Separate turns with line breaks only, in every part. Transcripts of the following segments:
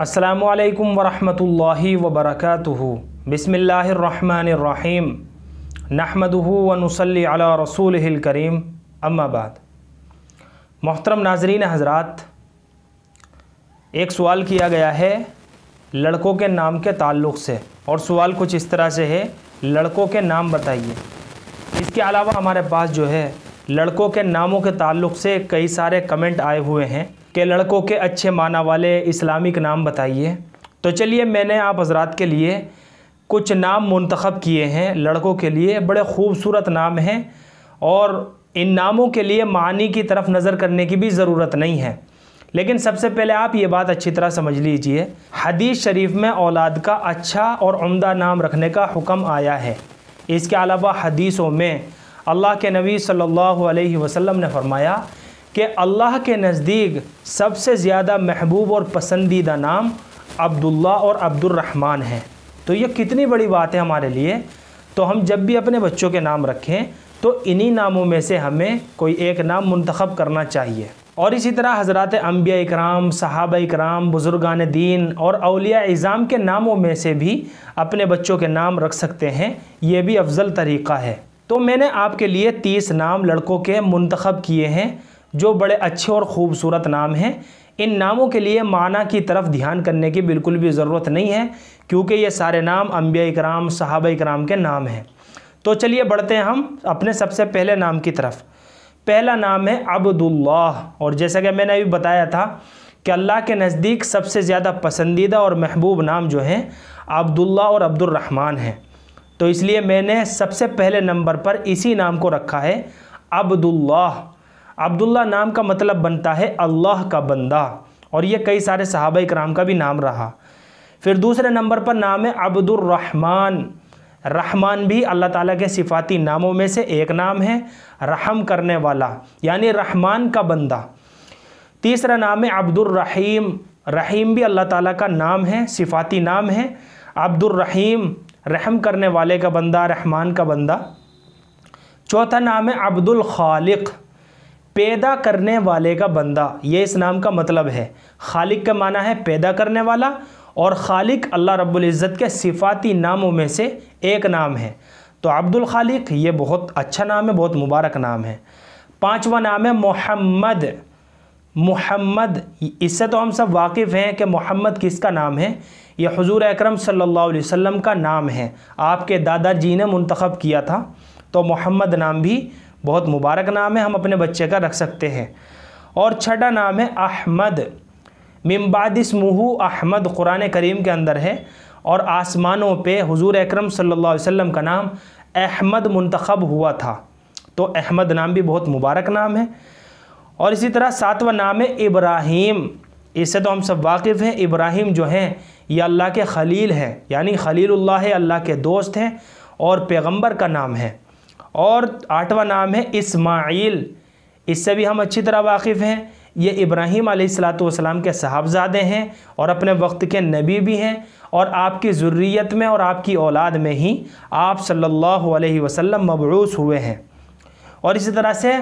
असलकम वरहि वबरक बसमीम नहमदहू वनसली अला रसूल करीम अम्माबाद मोहतरम नाजरीन हजरात एक सवाल किया गया है लड़कों के नाम के ताल्लुक़ से और सवाल कुछ इस तरह से है लड़कों के नाम बताइए इसके अलावा हमारे पास जो है लड़कों के नामों के ताल्लुक़ से कई सारे कमेंट आए हुए हैं के लड़कों के अच्छे माना वाले इस्लामिक नाम बताइए तो चलिए मैंने आप हजरात के लिए कुछ नाम मंतखब किए हैं लड़कों के लिए बड़े खूबसूरत नाम हैं और इन नामों के लिए मानी की तरफ नज़र करने की भी ज़रूरत नहीं है लेकिन सबसे पहले आप ये बात अच्छी तरह समझ लीजिए हदीस शरीफ में औलाद का अच्छा और उम्दा नाम रखने का हुक्म आया है इसके अलावा हदीसों में अल्लाह के नबी सल्लल्लाहु अलैहि वसल्लम ने फरमाया कि अल्लाह के नज़दीक सबसे ज़्यादा महबूब और पसंदीदा नाम अब्दुल्ला और अब्दुलरहमान है तो ये कितनी बड़ी बात है हमारे लिए तो हम जब भी अपने बच्चों के नाम रखें तो इन्हीं नामों में से हमें कोई एक नाम मंतखब करना चाहिए और इसी तरह हज़रत अम्बिया इकराम साहब इकराम बुज़ुर्गान दीन और अलिया इज़ाम के नामों में से भी अपने बच्चों के नाम रख सकते हैं ये भी अफजल तरीक़ा है तो मैंने आपके लिए तीस नाम लड़कों के मंतखब किए हैं जो बड़े अच्छे और ख़ूबसूरत नाम हैं इन नामों के लिए माना की तरफ ध्यान करने की बिल्कुल भी ज़रूरत नहीं है क्योंकि ये सारे नाम अम्बिया कराम साहब कराम के नाम हैं तो चलिए बढ़ते हैं हम अपने सबसे पहले नाम की तरफ पहला नाम है अब्दुल्लाह और जैसा कि मैंने अभी बताया था कि अल्लाह के नज़दीक सबसे ज़्यादा पसंदीदा और महबूब नाम जो हैं अब्दुल्ला और अब्दुलरहमान हैं तो इसलिए मैंने सबसे पहले नंबर पर इसी नाम को रखा है अब्दुल्लाह अब्दुल्ला नाम का मतलब बनता है अल्लाह का बंदा और ये कई सारे सहाबा कराम का भी नाम रहा फिर दूसरे नंबर पर नाम है अब्दुलरहमान रहमान भी अल्लाह ताला के सिफाती नामों में से एक नाम है रहम करने वाला यानी रहमान का बंदा तीसरा नाम है अब्दुलरहीम रहीम भी अल्लाह ताला का नाम है सिफाती नाम है अब्दुलरहीम रहम करने वाले का बंदा रहमान का बंदा चौथा नाम है अब्दुल खालिक पैदा करने वाले का बंदा ये इस नाम का मतलब है खालिक का माना है पैदा करने वाला और खालिक अल्लाह रब्बुल इज़्ज़त के सिफाती नामों में से एक नाम है तो अब्दुल खालिक ये बहुत अच्छा नाम है बहुत मुबारक नाम है पांचवा नाम है मोहम्मद मोहम्मद इससे तो हम सब वाकिफ़ हैं कि मोहम्मद किसका नाम है यह हजूर अक्रम सल्लल्लाहु अलैहि वसल्लम का नाम है आपके दादाजी ने मंतखब किया था तो मोहम्मद नाम भी बहुत मुबारक नाम है हम अपने बच्चे का रख सकते हैं और छठा नाम है अहमद मुहू अहमद क़ुरान करीम के अंदर है और आसमानों पे हुजूर अकरम सल्लल्लाहु अलैहि वसल्लम का नाम अहमद मुंतखब हुआ था तो अहमद नाम भी बहुत मुबारक नाम है और इसी तरह सातवां नाम है इब्राहिम इससे तो हम सब वाकिफ़ हैं इब्राहिम जो हैं ये अल्लाह के खलील हैं यानी खलील है अल्लाह के दोस्त हैं और पैगंबर का नाम है और आठवां नाम है इस्माइल इससे भी हम अच्छी तरह वाकिफ़ हैं ये इब्राहिम आसलाम के साहबजादे हैं और अपने वक्त के नबी भी हैं और आपकी ज़ुर्रियत में और आपकी औलाद में ही आप सल्लल्लाहु अलैहि वसल्लम मबरूस हुए हैं और इसी तरह से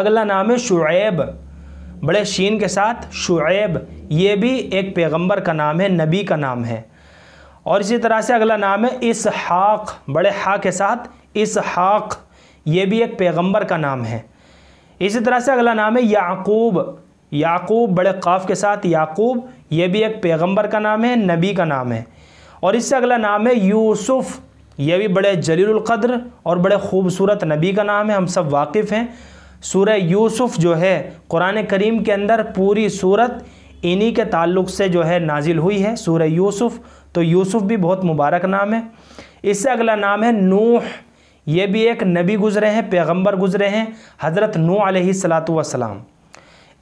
अगला नाम है शुएब बड़े शीन के साथ शुएब ये भी एक पैगंबर का नाम है नबी का नाम है और इसी तरह से अगला नाम है इसहाक बड़े हा के साथ इसहाक ये भी एक पैगंबर का नाम है इसी तरह से अगला नाम है याकूब याकूब बड़े काफ के साथ याकूब ये भी एक पैगंबर का नाम है नबी का नाम है और इससे अगला नाम है यूसुफ़ यह भी बड़े जलीलक़द्र और बड़े खूबसूरत नबी का नाम है हम सब वाकिफ़ हैं सूर यूसुफ़ जो है कुरान करीम के अंदर पूरी सूरत इन्हीं के ताल्लुक़ से जो है नाजिल हुई है सूर यूसुफ़ तो यूसुफ़ भी बहुत मुबारक नाम है इससे अगला नाम है नूह ये भी एक नबी गुज़रे हैं पैगंबर गुज़रे हैं हज़रत नू सलाम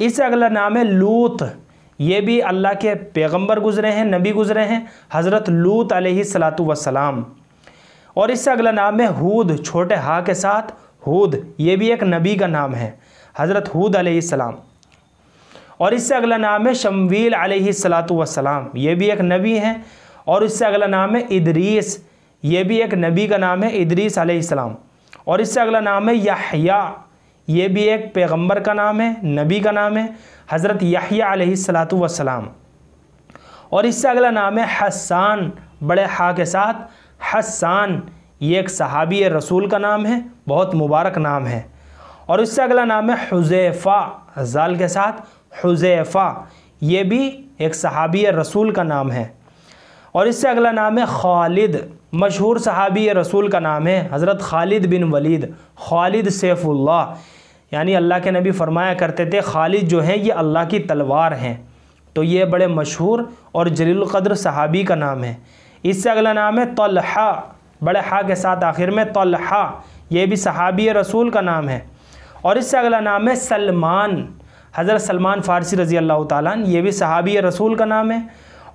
इससे अगला नाम है लूत ये भी अल्लाह के पैगंबर गुज़रे हैं नबी गुज़रे हैं हज़रत लूत सलाम और इससे अगला नाम है हूद छोटे हा के साथ हूद ये भी एक नबी का नाम है हज़रत हूद सलाम और इससे अगला नाम है शमवील सलाम ये भी एक नबी हैं और इससे अगला नाम है इदरीस ये भी एक नबी का नाम है इदरीस आसमाम और इससे अगला नाम है यहया ये भी एक पैगंबर का नाम है नबी का नाम है हज़रत यहया सलातु और इससे अगला नाम है हसान बड़े हा के साथ हसान ये एक सहाबी रसूल का नाम है बहुत मुबारक नाम है और इससे अगला नाम है हुजैफ़ा जाल के साथ हुजैफ़ा ये भी एक सहाबी रसूल का नाम है और इससे अगला नाम है खालिद मशहूर सहाबी रसूल का नाम है हज़रत खालिद बिन वलीद खालिद सैफुल्ला यानी अल्लाह के नबी फरमाया करते थे खालिद जो हैं ये अल्लाह की तलवार हैं तो ये बड़े मशहूर और जलीलक़द्र सहाबी का नाम है इससे अगला नाम है तलहा बड़े हा के साथ आखिर में तलहा ये भी सहाबी रसूल का नाम है और इससे अगला नाम है सलमान हज़रत सलमान फ़ारसी रज़ी अल्लाह ताली ये भी सहाबी रसूल का नाम है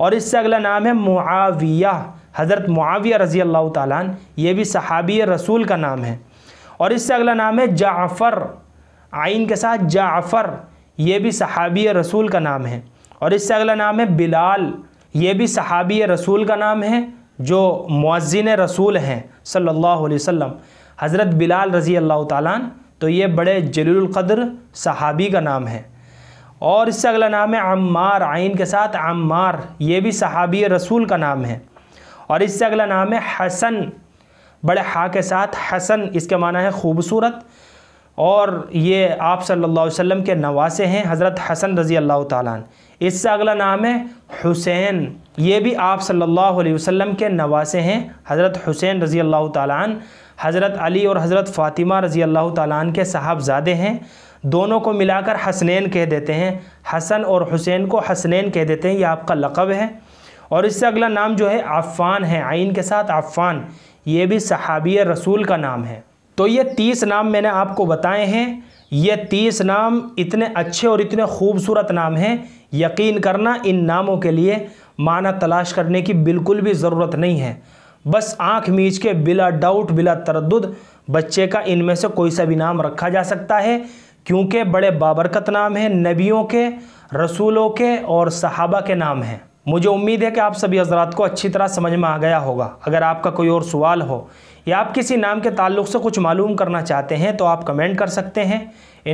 और इससे अगला नाम है मुआविया हज़रत मुआविया रज़ी अल्लाह तालन ये भी सहाबी रसूल का नाम है और इससे अगला नाम है जाफ़र आइन के साथ जाफ़र ये भी सहाबी रसूल का नाम है और इससे अगला नाम है बिलाल ये भी सहाबी रसूल का नाम है जो मुआजिन रसूल हैं सल्लल्लाहु अलैहि वसल्लम हज़रत बिलाल रज़ी अल्लाह तन तो ये बड़े जलीलक़द्र सहाबी का नाम है और इससे अगला नाम है आमार आइन के साथ आमार ये भी सहाबी रसूल का नाम है और इससे अगला नाम है हसन बड़े हा के साथ हसन इसके माना है खूबसूरत और ये आप सल्लल्लाहु अलैहि वसल्लम के नवासे हैं हज़रत हसन रज़ी अल्लाह ताला इससे अगला नाम है हुसैन ये भी आप सल्लल्लाहु अलैहि वसल्लम के नवासे हैं हज़रत हुसैन रज़ी अल्लाह ताला हज़रत अली और हज़रत फ़ातिमा रज़ी अल्लाह ताला के साहबजादे हैं दोनों को मिलाकर हसनैन कह देते हैं हसन और हुसैन को हसनैन कह देते हैं ये आपका लकब है और इससे अगला नाम जो है आफ़ान है आइन के साथ आफ़ान ये भी सहाबी रसूल का नाम है तो ये तीस नाम मैंने आपको बताए हैं ये तीस नाम इतने अच्छे और इतने खूबसूरत नाम हैं यकीन करना इन नामों के लिए माना तलाश करने की बिल्कुल भी ज़रूरत नहीं है बस आंख मीच के बिला डाउट बिला तरद बच्चे का इनमें से कोई सा भी नाम रखा जा सकता है क्योंकि बड़े बाबरकत नाम हैं नबियों के रसूलों के और सहाबा के नाम हैं मुझे उम्मीद है कि आप सभी हजरात को अच्छी तरह समझ में आ गया होगा अगर आपका कोई और सवाल हो या आप किसी नाम के ताल्लुक से कुछ मालूम करना चाहते हैं तो आप कमेंट कर सकते हैं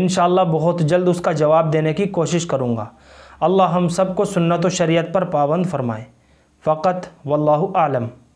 इन बहुत जल्द उसका जवाब देने की कोशिश करूँगा अल्लाह हम सबको सुन्नत शरीत पर पाबंद फरमाएँ फ़कत वल्लम